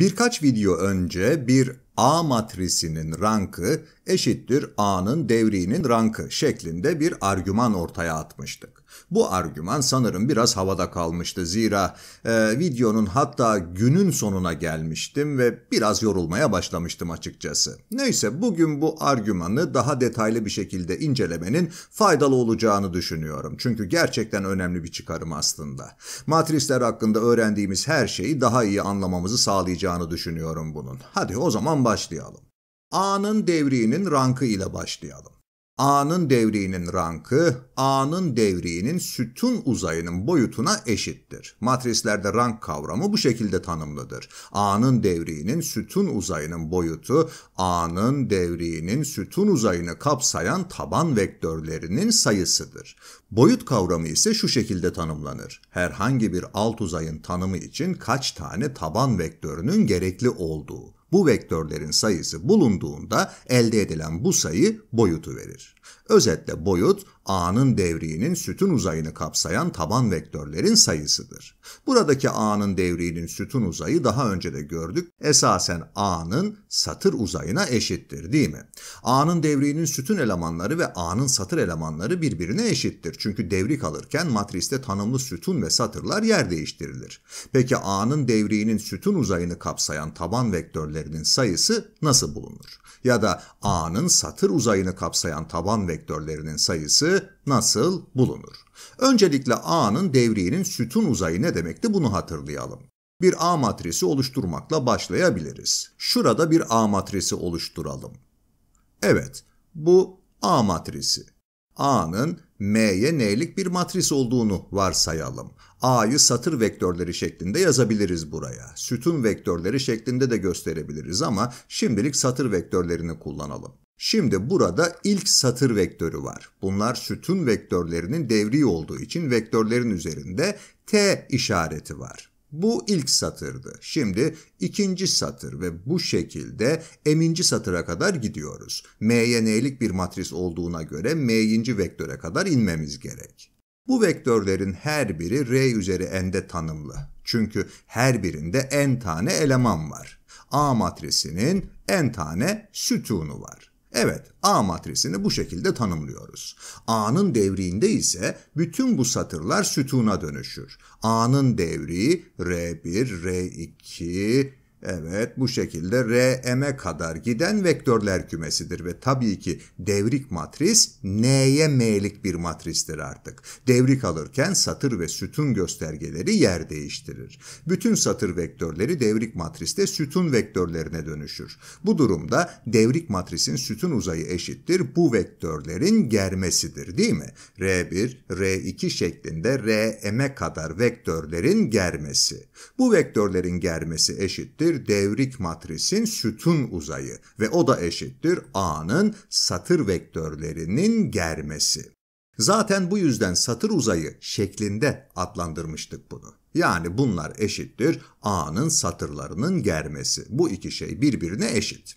Birkaç video önce bir A matrisinin rankı eşittir A'nın devriğinin rankı şeklinde bir argüman ortaya atmıştık. Bu argüman sanırım biraz havada kalmıştı zira e, videonun hatta günün sonuna gelmiştim ve biraz yorulmaya başlamıştım açıkçası. Neyse bugün bu argümanı daha detaylı bir şekilde incelemenin faydalı olacağını düşünüyorum. Çünkü gerçekten önemli bir çıkarım aslında. Matrisler hakkında öğrendiğimiz her şeyi daha iyi anlamamızı sağlayacağını düşünüyorum bunun. Hadi o zaman başlayalım. A'nın devriğinin rankı ile başlayalım. A'nın devriğinin rankı, A'nın devriğinin sütun uzayının boyutuna eşittir. Matrislerde rank kavramı bu şekilde tanımlıdır. A'nın devriğinin sütun uzayının boyutu, A'nın devriğinin sütun uzayını kapsayan taban vektörlerinin sayısıdır. Boyut kavramı ise şu şekilde tanımlanır. Herhangi bir alt uzayın tanımı için kaç tane taban vektörünün gerekli olduğu. Bu vektörlerin sayısı bulunduğunda elde edilen bu sayı boyutu verir. Özetle boyut, A'nın devriğinin sütun uzayını kapsayan taban vektörlerin sayısıdır. Buradaki A'nın devriğinin sütun uzayı daha önce de gördük, esasen A'nın satır uzayına eşittir değil mi? A'nın devriğinin sütun elemanları ve A'nın satır elemanları birbirine eşittir. Çünkü devrik alırken matriste tanımlı sütun ve satırlar yer değiştirilir. Peki A'nın devriğinin sütun uzayını kapsayan taban vektörlerinin sayısı nasıl bulunur? Ya da A'nın satır uzayını kapsayan taban alan vektörlerinin sayısı nasıl bulunur? Öncelikle A'nın devriğinin sütun uzayı ne demekti bunu hatırlayalım. Bir A matrisi oluşturmakla başlayabiliriz. Şurada bir A matrisi oluşturalım. Evet, bu A matrisi. A'nın M'ye N'lik bir matris olduğunu varsayalım. A'yı satır vektörleri şeklinde yazabiliriz buraya. Sütun vektörleri şeklinde de gösterebiliriz ama şimdilik satır vektörlerini kullanalım. Şimdi burada ilk satır vektörü var. Bunlar sütun vektörlerinin devri olduğu için vektörlerin üzerinde T işareti var. Bu ilk satırdı. Şimdi ikinci satır ve bu şekilde m'inci satıra kadar gidiyoruz. M'ye n'lik bir matris olduğuna göre m'inci vektöre kadar inmemiz gerek. Bu vektörlerin her biri R üzeri n'de tanımlı. Çünkü her birinde n tane eleman var. A matrisinin n tane sütunu var. Evet, A matrisini bu şekilde tanımlıyoruz. A'nın devriğinde ise bütün bu satırlar sütuna dönüşür. A'nın devriği R1, R2, Evet bu şekilde Rm'e kadar giden vektörler kümesidir ve tabii ki devrik matris N'ye M'lik bir matristir artık. Devrik alırken satır ve sütun göstergeleri yer değiştirir. Bütün satır vektörleri devrik matriste sütun vektörlerine dönüşür. Bu durumda devrik matrisin sütun uzayı eşittir bu vektörlerin germesidir değil mi? R1, R2 şeklinde Rm'e kadar vektörlerin germesi. Bu vektörlerin germesi eşittir eşittir devrik matrisin sütun uzayı ve o da eşittir A'nın satır vektörlerinin germesi. Zaten bu yüzden satır uzayı şeklinde adlandırmıştık bunu. Yani bunlar eşittir A'nın satırlarının germesi. Bu iki şey birbirine eşit.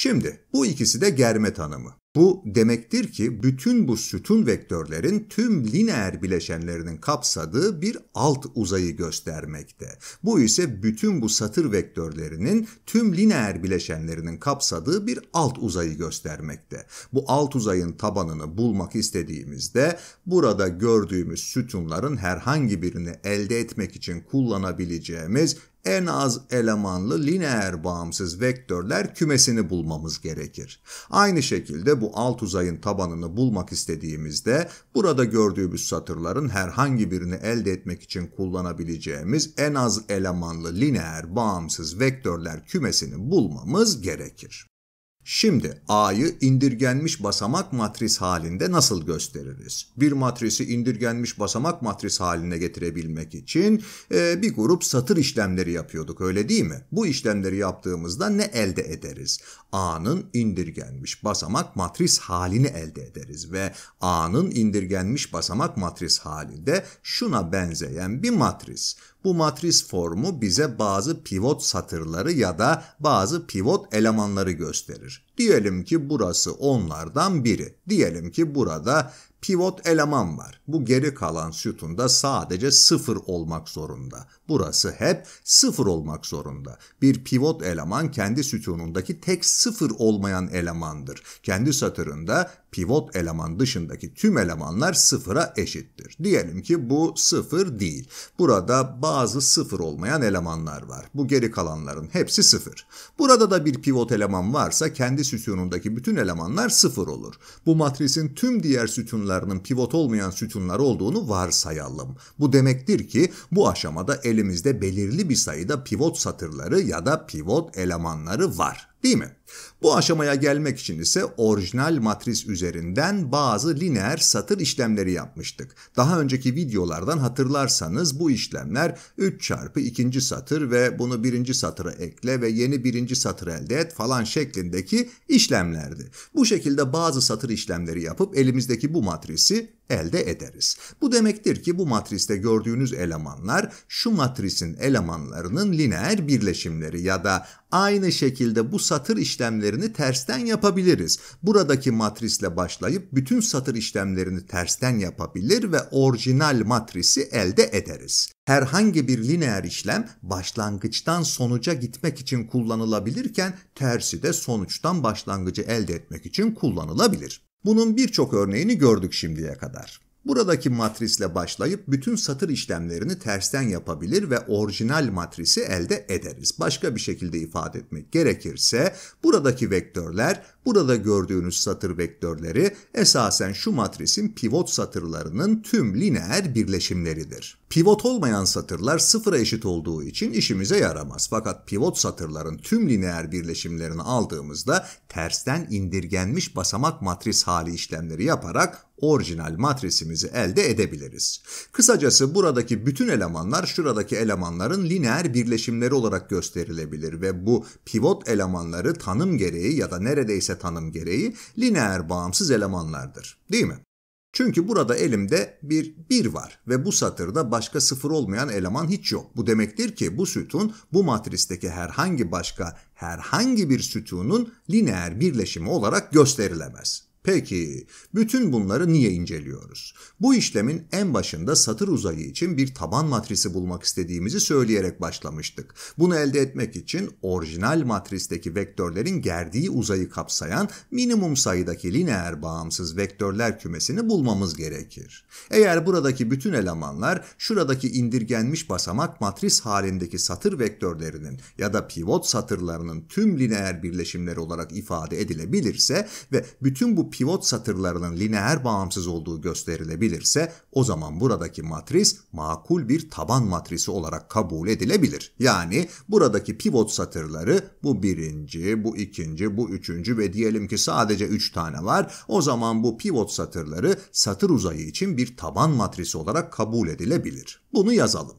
Şimdi bu ikisi de germe tanımı. Bu demektir ki bütün bu sütun vektörlerin tüm lineer bileşenlerinin kapsadığı bir alt uzayı göstermekte. Bu ise bütün bu satır vektörlerinin tüm lineer bileşenlerinin kapsadığı bir alt uzayı göstermekte. Bu alt uzayın tabanını bulmak istediğimizde burada gördüğümüz sütunların herhangi birini elde etmek için kullanabileceğimiz en az elemanlı lineer bağımsız vektörler kümesini bulmamız gerekir. Aynı şekilde bu alt uzayın tabanını bulmak istediğimizde burada gördüğümüz satırların herhangi birini elde etmek için kullanabileceğimiz en az elemanlı lineer bağımsız vektörler kümesini bulmamız gerekir. Şimdi A'yı indirgenmiş basamak matris halinde nasıl gösteririz? Bir matrisi indirgenmiş basamak matris haline getirebilmek için e, bir grup satır işlemleri yapıyorduk öyle değil mi? Bu işlemleri yaptığımızda ne elde ederiz? A'nın indirgenmiş basamak matris halini elde ederiz ve A'nın indirgenmiş basamak matris halinde şuna benzeyen bir matris. Bu matris formu bize bazı pivot satırları ya da bazı pivot elemanları gösterir. Diyelim ki burası onlardan biri. Diyelim ki burada pivot eleman var. Bu geri kalan sütunda sadece sıfır olmak zorunda. Burası hep sıfır olmak zorunda. Bir pivot eleman kendi sütunundaki tek sıfır olmayan elemandır. Kendi satırında pivot eleman dışındaki tüm elemanlar sıfıra eşittir. Diyelim ki bu sıfır değil. Burada bazı sıfır olmayan elemanlar var. Bu geri kalanların hepsi sıfır. Burada da bir pivot eleman varsa kendi sütunundaki bütün elemanlar sıfır olur. Bu matrisin tüm diğer sütunlarının pivot olmayan sütunlar olduğunu varsayalım. Bu demektir ki bu aşamada elimizde belirli bir sayıda pivot satırları ya da pivot elemanları var değil mi? Bu aşamaya gelmek için ise orijinal matris üzerinden bazı lineer satır işlemleri yapmıştık. Daha önceki videolardan hatırlarsanız bu işlemler 3 çarpı ikinci satır ve bunu birinci satıra ekle ve yeni birinci satır elde et falan şeklindeki işlemlerdi. Bu şekilde bazı satır işlemleri yapıp elimizdeki bu matrisi elde ederiz. Bu demektir ki bu matriste gördüğünüz elemanlar şu matrisin elemanlarının lineer birleşimleri ya da aynı şekilde bu satır işlemleri işlemlerini tersten yapabiliriz. Buradaki matrisle başlayıp bütün satır işlemlerini tersten yapabilir ve orijinal matrisi elde ederiz. Herhangi bir lineer işlem başlangıçtan sonuca gitmek için kullanılabilirken tersi de sonuçtan başlangıcı elde etmek için kullanılabilir. Bunun birçok örneğini gördük şimdiye kadar. Buradaki matrisle başlayıp bütün satır işlemlerini tersten yapabilir ve orijinal matrisi elde ederiz. Başka bir şekilde ifade etmek gerekirse buradaki vektörler Burada gördüğünüz satır vektörleri esasen şu matrisin pivot satırlarının tüm lineer birleşimleridir. Pivot olmayan satırlar sıfıra eşit olduğu için işimize yaramaz. Fakat pivot satırların tüm lineer birleşimlerini aldığımızda tersten indirgenmiş basamak matris hali işlemleri yaparak orijinal matrisimizi elde edebiliriz. Kısacası buradaki bütün elemanlar şuradaki elemanların lineer birleşimleri olarak gösterilebilir ve bu pivot elemanları tanım gereği ya da neredeyse tanım gereği lineer bağımsız elemanlardır. Değil mi? Çünkü burada elimde bir 1 var ve bu satırda başka sıfır olmayan eleman hiç yok. Bu demektir ki bu sütun bu matristeki herhangi başka herhangi bir sütunun lineer birleşimi olarak gösterilemez. Peki bütün bunları niye inceliyoruz? Bu işlemin en başında satır uzayı için bir taban matrisi bulmak istediğimizi söyleyerek başlamıştık. Bunu elde etmek için orijinal matristeki vektörlerin gerdiği uzayı kapsayan minimum sayıdaki lineer bağımsız vektörler kümesini bulmamız gerekir. Eğer buradaki bütün elemanlar şuradaki indirgenmiş basamak matris halindeki satır vektörlerinin ya da pivot satırlarının tüm lineer birleşimleri olarak ifade edilebilirse ve bütün bu pivot pivot satırlarının lineer bağımsız olduğu gösterilebilirse o zaman buradaki matris makul bir taban matrisi olarak kabul edilebilir. Yani buradaki pivot satırları bu birinci, bu ikinci, bu üçüncü ve diyelim ki sadece üç tane var. O zaman bu pivot satırları satır uzayı için bir taban matrisi olarak kabul edilebilir. Bunu yazalım.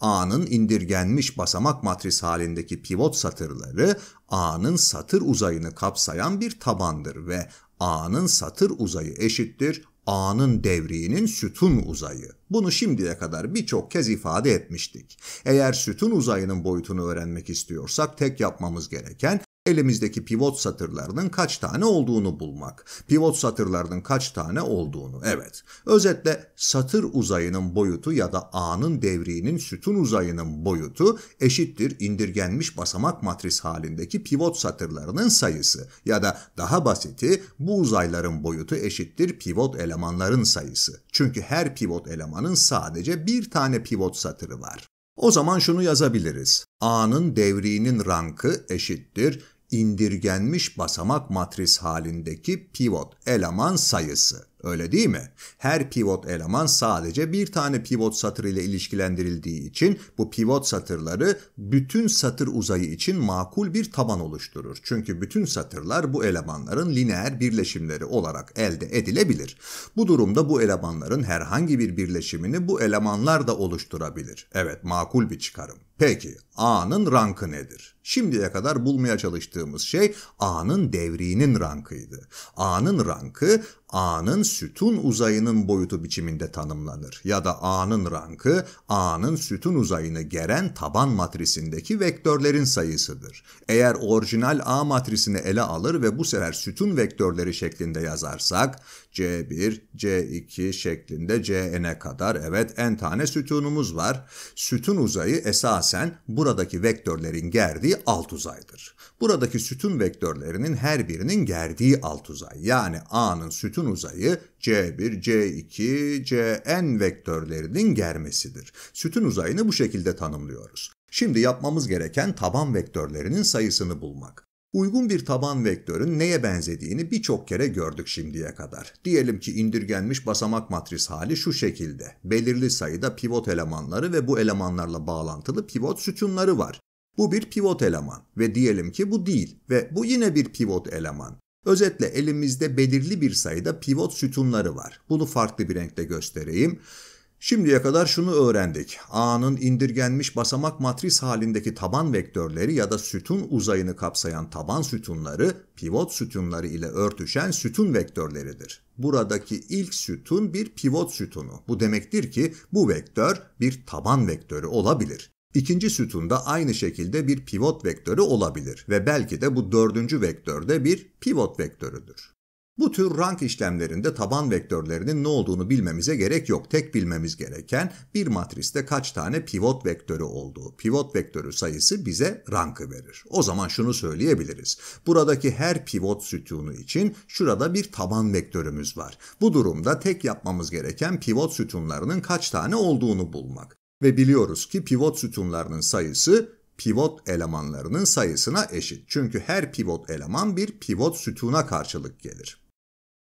A'nın indirgenmiş basamak matris halindeki pivot satırları A'nın satır uzayını kapsayan bir tabandır ve A'nın satır uzayı eşittir A'nın devriğinin sütun uzayı. Bunu şimdiye kadar birçok kez ifade etmiştik. Eğer sütun uzayının boyutunu öğrenmek istiyorsak tek yapmamız gereken elimizdeki pivot satırlarının kaç tane olduğunu bulmak. Pivot satırlarının kaç tane olduğunu. Evet. Özetle satır uzayının boyutu ya da A'nın devriğinin sütun uzayının boyutu eşittir indirgenmiş basamak matris halindeki pivot satırlarının sayısı ya da daha basiti bu uzayların boyutu eşittir pivot elemanların sayısı. Çünkü her pivot elemanın sadece bir tane pivot satırı var. O zaman şunu yazabiliriz. A'nın devriğinin rankı eşittir indirgenmiş basamak matris halindeki pivot eleman sayısı. Öyle değil mi? Her pivot eleman sadece bir tane pivot satır ile ilişkilendirildiği için bu pivot satırları bütün satır uzayı için makul bir taban oluşturur. Çünkü bütün satırlar bu elemanların lineer birleşimleri olarak elde edilebilir. Bu durumda bu elemanların herhangi bir birleşimini bu elemanlar da oluşturabilir. Evet makul bir çıkarım. Peki A'nın rankı nedir? Şimdiye kadar bulmaya çalıştığımız şey A'nın devriğinin rankıydı. A'nın rankı A'nın sütun uzayının boyutu biçiminde tanımlanır ya da A'nın rankı A'nın sütun uzayını geren taban matrisindeki vektörlerin sayısıdır. Eğer orijinal A matrisini ele alır ve bu sefer sütun vektörleri şeklinde yazarsak C1, C2 şeklinde Cn'e kadar evet n tane sütunumuz var. Sütun uzayı esasen buradaki vektörlerin gerdiği alt uzaydır. Buradaki sütun vektörlerinin her birinin gerdiği alt uzay. Yani A'nın sütun uzayı C1, C2, Cn vektörlerinin germesidir. Sütun uzayını bu şekilde tanımlıyoruz. Şimdi yapmamız gereken taban vektörlerinin sayısını bulmak. Uygun bir taban vektörün neye benzediğini birçok kere gördük şimdiye kadar. Diyelim ki indirgenmiş basamak matris hali şu şekilde. Belirli sayıda pivot elemanları ve bu elemanlarla bağlantılı pivot sütunları var. Bu bir pivot eleman ve diyelim ki bu değil ve bu yine bir pivot eleman. Özetle elimizde belirli bir sayıda pivot sütunları var. Bunu farklı bir renkte göstereyim. Şimdiye kadar şunu öğrendik. A'nın indirgenmiş basamak matris halindeki taban vektörleri ya da sütun uzayını kapsayan taban sütunları, pivot sütunları ile örtüşen sütun vektörleridir. Buradaki ilk sütun bir pivot sütunu. Bu demektir ki bu vektör bir taban vektörü olabilir. İkinci sütunda aynı şekilde bir pivot vektörü olabilir ve belki de bu dördüncü vektörde bir pivot vektörüdür. Bu tür rank işlemlerinde taban vektörlerinin ne olduğunu bilmemize gerek yok. Tek bilmemiz gereken bir matriste kaç tane pivot vektörü olduğu. Pivot vektörü sayısı bize rankı verir. O zaman şunu söyleyebiliriz. Buradaki her pivot sütunu için şurada bir taban vektörümüz var. Bu durumda tek yapmamız gereken pivot sütunlarının kaç tane olduğunu bulmak. Ve biliyoruz ki pivot sütunlarının sayısı pivot elemanlarının sayısına eşit. Çünkü her pivot eleman bir pivot sütuna karşılık gelir.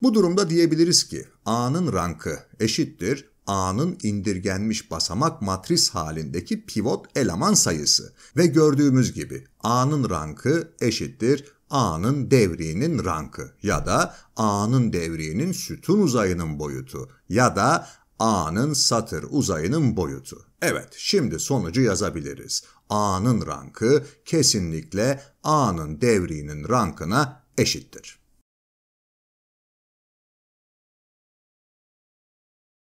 Bu durumda diyebiliriz ki A'nın rankı eşittir A'nın indirgenmiş basamak matris halindeki pivot eleman sayısı ve gördüğümüz gibi A'nın rankı eşittir A'nın devriğinin rankı ya da A'nın devriğinin sütun uzayının boyutu ya da A'nın satır uzayının boyutu. Evet, şimdi sonucu yazabiliriz. A'nın rankı kesinlikle A'nın devriğinin rankına eşittir.